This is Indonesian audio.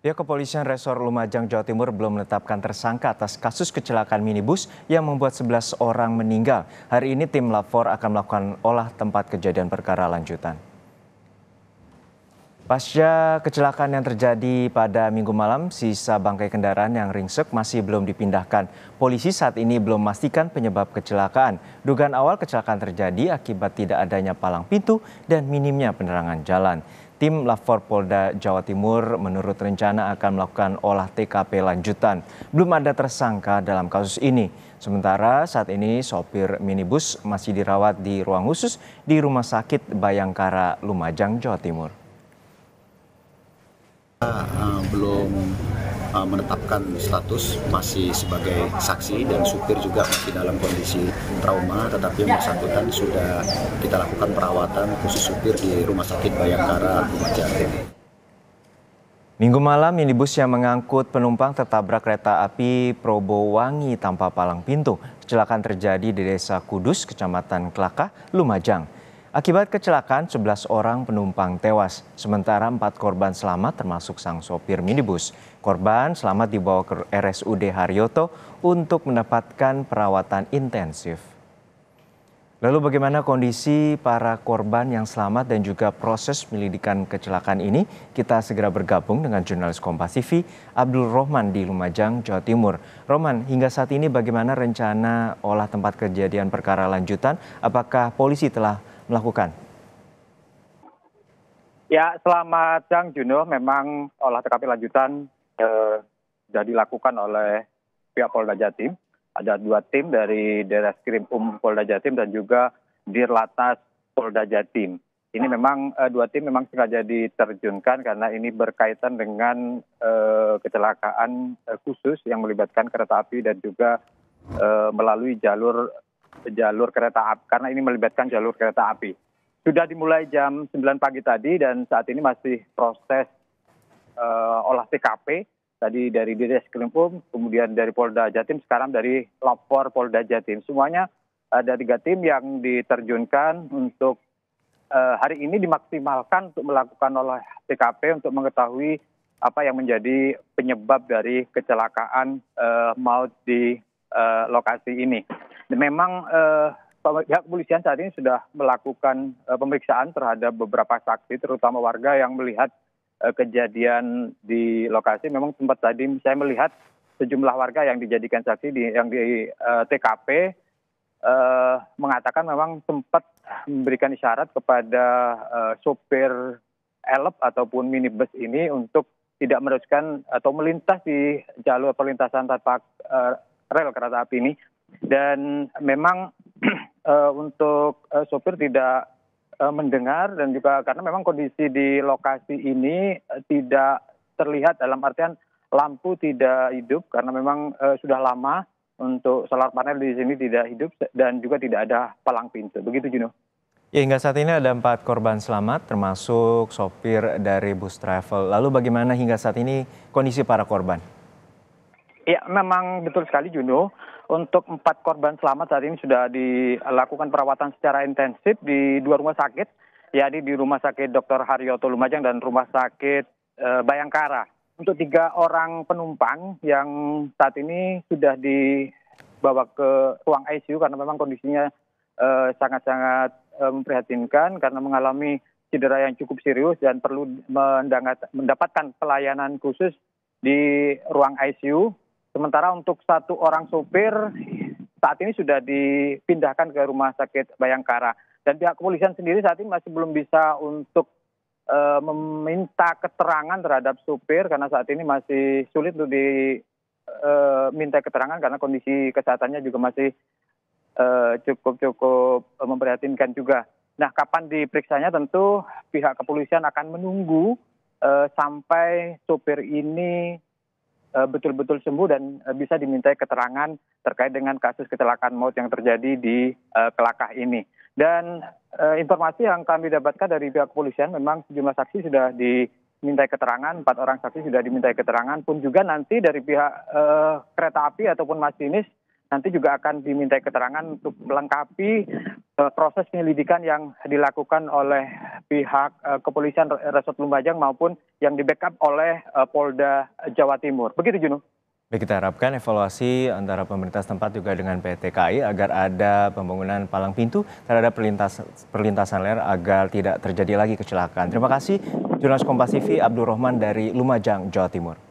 Pihak ya, kepolisian Resor Lumajang, Jawa Timur belum menetapkan tersangka atas kasus kecelakaan minibus yang membuat 11 orang meninggal. Hari ini tim lapor akan melakukan olah tempat kejadian perkara lanjutan. Pasca kecelakaan yang terjadi pada minggu malam, sisa bangkai kendaraan yang ringsek masih belum dipindahkan. Polisi saat ini belum memastikan penyebab kecelakaan. Dugaan awal kecelakaan terjadi akibat tidak adanya palang pintu dan minimnya penerangan jalan. Tim Lafor Polda Jawa Timur menurut rencana akan melakukan olah TKP lanjutan. Belum ada tersangka dalam kasus ini. Sementara saat ini sopir minibus masih dirawat di ruang khusus di Rumah Sakit Bayangkara Lumajang, Jawa Timur. Ah, ah, belum uh, menetapkan status masih sebagai saksi dan supir juga masih dalam kondisi trauma tetapi yang bersangkutan sudah kita lakukan perawatan khusus supir di Rumah Sakit Bayangkara Lumajang. Minggu malam minibus yang mengangkut penumpang tertabrak kereta api Probowangi tanpa palang pintu. Kecelakaan terjadi di Desa Kudus, Kecamatan Kelakah, Lumajang. Akibat kecelakaan, 11 orang penumpang tewas, sementara empat korban selamat termasuk sang sopir minibus. Korban selamat dibawa ke RSUD Haryoto untuk mendapatkan perawatan intensif. Lalu bagaimana kondisi para korban yang selamat dan juga proses penyelidikan kecelakaan ini? Kita segera bergabung dengan jurnalis Kompas TV, Abdul Rohman di Lumajang, Jawa Timur. Rohman, hingga saat ini bagaimana rencana olah tempat kejadian perkara lanjutan? Apakah polisi telah melakukan? Ya, selamat siang Juno. Memang olah TKP lanjutan eh, sudah dilakukan oleh pihak Polda Jatim. Ada dua tim dari skrim Um Polda Jatim dan juga Dirlatas Polda Jatim. Ini memang eh, dua tim memang sengaja diterjunkan karena ini berkaitan dengan eh, kecelakaan eh, khusus yang melibatkan kereta api dan juga eh, melalui jalur jalur kereta api karena ini melibatkan jalur kereta api. Sudah dimulai jam 9 pagi tadi dan saat ini masih proses uh, olah TKP tadi dari Kelimpung, kemudian dari Polda Jatim, sekarang dari Lapor Polda Jatim. Semuanya ada tiga tim yang diterjunkan untuk uh, hari ini dimaksimalkan untuk melakukan olah TKP untuk mengetahui apa yang menjadi penyebab dari kecelakaan uh, maut di uh, lokasi ini memang eh, pihak kepolisian saat ini sudah melakukan eh, pemeriksaan terhadap beberapa saksi, terutama warga yang melihat eh, kejadian di lokasi. Memang sempat tadi saya melihat sejumlah warga yang dijadikan saksi di yang di uh, TKP uh, mengatakan memang sempat memberikan isyarat kepada uh, sopir elep ataupun minibus ini untuk tidak meneruskan atau melintas di jalur perlintasan tanpa uh, rel kereta api ini dan memang eh, untuk eh, sopir tidak eh, mendengar dan juga karena memang kondisi di lokasi ini tidak terlihat dalam artian lampu tidak hidup karena memang sudah lama untuk solar panel di sini tidak hidup dan juga tidak ada palang pintu. Begitu Juno. Ya, hingga saat ini ada empat korban selamat termasuk sopir dari bus travel. Lalu bagaimana hingga saat ini kondisi para korban? Ya memang betul sekali Juno. Untuk empat korban selamat saat ini sudah dilakukan perawatan secara intensif di dua rumah sakit, yakni di Rumah Sakit Dr. Haryoto Lumajang dan Rumah Sakit eh, Bayangkara. Untuk tiga orang penumpang yang saat ini sudah dibawa ke ruang ICU karena memang kondisinya eh, sangat-sangat eh, memprihatinkan karena mengalami cedera yang cukup serius dan perlu mendapatkan pelayanan khusus di ruang ICU sementara untuk satu orang sopir saat ini sudah dipindahkan ke rumah sakit bayangkara dan pihak kepolisian sendiri saat ini masih belum bisa untuk e, meminta keterangan terhadap sopir karena saat ini masih sulit untuk diminta eh, e, keterangan karena kondisi kesehatannya juga masih eh, cukup-cukup e, memprihatinkan juga. Nah, kapan diperiksanya tentu pihak kepolisian akan menunggu e, sampai sopir ini Eh, betul-betul sembuh dan eh, bisa dimintai keterangan terkait dengan kasus kecelakaan maut yang terjadi di eh, Kelakah ini. Dan informasi yang kami dapatkan dari pihak kepolisian memang sejumlah saksi sudah dimintai keterangan, empat orang saksi sudah dimintai keterangan, pun juga nanti dari pihak kereta api ataupun masinis nanti juga akan dimintai keterangan untuk melengkapi Eh, proses penyelidikan yang dilakukan oleh pihak eh, kepolisian Resort Lumajang maupun yang di backup oleh eh, Polda Jawa Timur. Begitu Juno. Baik kita harapkan evaluasi antara pemerintah setempat juga dengan PT KAI agar ada pembangunan palang pintu terhadap perlintas, perlintasan layar agar tidak terjadi lagi kecelakaan. Terima kasih jurnalis Kompas TV Abdul Rahman dari Lumajang, Jawa Timur.